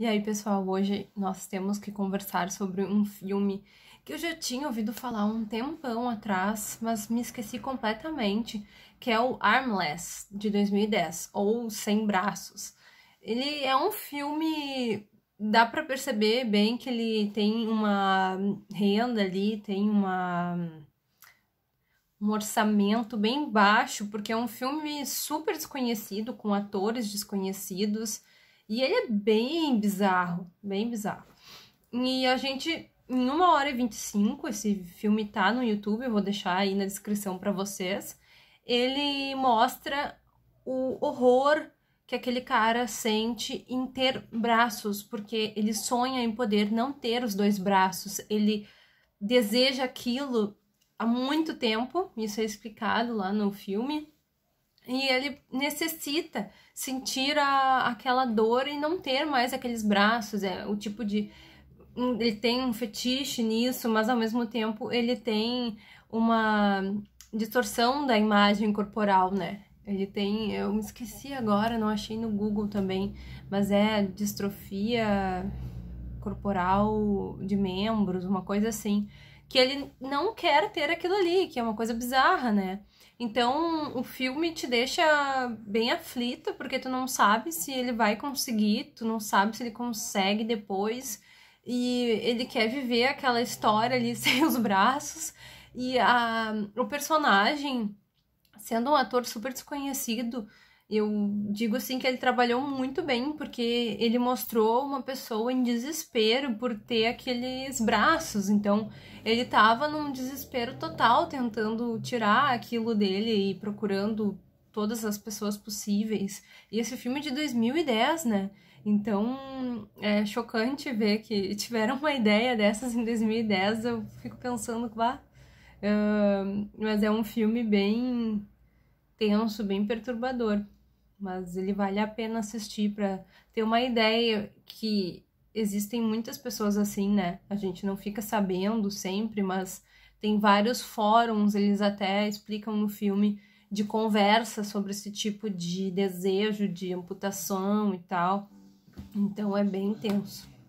E aí, pessoal, hoje nós temos que conversar sobre um filme que eu já tinha ouvido falar um tempão atrás, mas me esqueci completamente, que é o Armless, de 2010, ou Sem Braços. Ele é um filme, dá para perceber bem que ele tem uma renda ali, tem uma um orçamento bem baixo, porque é um filme super desconhecido, com atores desconhecidos, e ele é bem bizarro, bem bizarro. E a gente, em 1 hora e 25, esse filme tá no YouTube, eu vou deixar aí na descrição para vocês. Ele mostra o horror que aquele cara sente em ter braços, porque ele sonha em poder não ter os dois braços, ele deseja aquilo há muito tempo, isso é explicado lá no filme e ele necessita sentir a, aquela dor e não ter mais aqueles braços, é o tipo de ele tem um fetiche nisso, mas ao mesmo tempo ele tem uma distorção da imagem corporal, né? Ele tem, eu me esqueci agora, não achei no Google também, mas é distrofia corporal de membros, uma coisa assim que ele não quer ter aquilo ali, que é uma coisa bizarra, né? Então, o filme te deixa bem aflito, porque tu não sabe se ele vai conseguir, tu não sabe se ele consegue depois, e ele quer viver aquela história ali sem os braços, e a, o personagem, sendo um ator super desconhecido, eu digo assim que ele trabalhou muito bem, porque ele mostrou uma pessoa em desespero por ter aqueles braços. Então, ele estava num desespero total, tentando tirar aquilo dele e procurando todas as pessoas possíveis. E esse filme é de 2010, né? Então é chocante ver que tiveram uma ideia dessas em 2010. Eu fico pensando, vá. Uh, mas é um filme bem tenso, bem perturbador mas ele vale a pena assistir para ter uma ideia que existem muitas pessoas assim, né? A gente não fica sabendo sempre, mas tem vários fóruns, eles até explicam no filme de conversa sobre esse tipo de desejo de amputação e tal. Então é bem intenso.